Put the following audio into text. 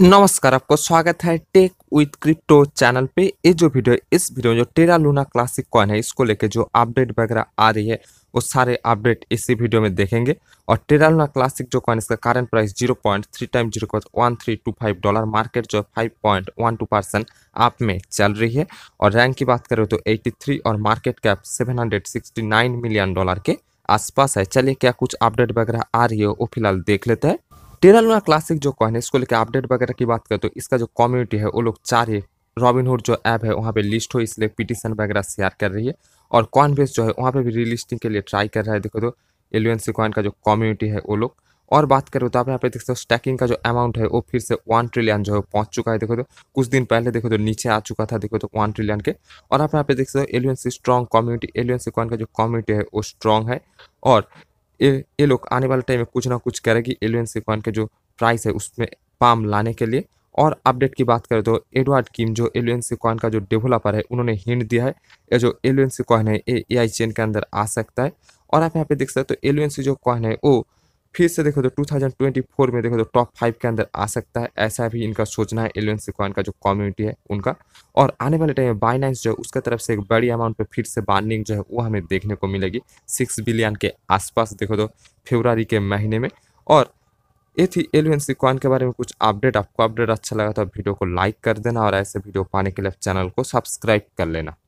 नमस्कार आपको स्वागत है टेक विथ क्रिप्टो चैनल पे ये जो वीडियो इस वीडियो में जो टेरा लूना क्लासिक कॉइन है इसको लेके जो अपडेट वगैरह आ रही है वो सारे अपडेट इसी वीडियो में देखेंगे और टेरा लूना क्लासिक जो कॉइन इसका current price zero point three time zero one three two five dollar market जो five point one two percent आप में चल रही है और रैंक की बात करें तो एट्टी थ्री और market cap seven hundred sixty nine million dollar के आसपास है चलिए क्या कुछ अपडेट वगैरह आ रही है वो फिलहाल देख लेते हैं टेरा लूना क्लासिक जो कॉइन है इसको लेकर अपडेट वगैरह की बात करें तो इसका जो कम्युनिटी है वो लोग चार रॉबिनहुड जो ऐप है वहाँ पे लिस्ट हो इसलिए पिटिशन वगैरह शेयर कर रही है और कॉइनबेस जो है वहाँ पे भी रिलिस्टिंग के लिए ट्राई कर रहा है देखो तो एलियंसी कॉइन का जो कम्युनिटी है वो लोग और बात करें तो आप यहाँ पे देख सकते हो स्टैकिंग का जो अमाउंट है वो फिर से वन ट्रिलियन जो है पहुँच चुका है देखो तो कुछ दिन पहले देखो तो नीचे आ चुका था देखो तो वन ट्रिलियन के और आप यहाँ पे देख सकते हो Alliancy strong community Alliancy coin का जो कम्युनिटी है वो स्ट्रॉन्ग है और ये ये लोग आने वाले टाइम में कुछ ना कुछ करेगी एलियन सिक्वान के जो प्राइस है उसमें पाम लाने के लिए और अपडेट की बात करें तो एडवर्ड किम जो एलियन सिक्वान का जो डेवलपर है उन्होंने हिंट दिया है ये जो एलियन सिक्वान है ये ए आई चेन के अंदर आ सकता है और आप यहाँ पे देख सकते हो तो एलियन सी जो कॉइन है वो फिर से देखो तो 2024 में देखो तो टॉप फाइव के अंदर आ सकता है ऐसा भी इनका सोचना है एलियन सिक्वाइन का जो कम्युनिटी है उनका और आने वाले टाइम में बाइनाइस जो है उसका तरफ से एक बड़ी अमाउंट पे फिर से बार्निंग जो है वो हमें देखने को मिलेगी सिक्स बिलियन के आसपास देखो तो फेबरारी के महीने में और ये थी एलियन सिक्वाइन के बारे में कुछ अपडेट आपको अपडेट अच्छा लगा तो वीडियो को लाइक कर देना और ऐसे वीडियो पाने के लिए चैनल को सब्सक्राइब कर लेना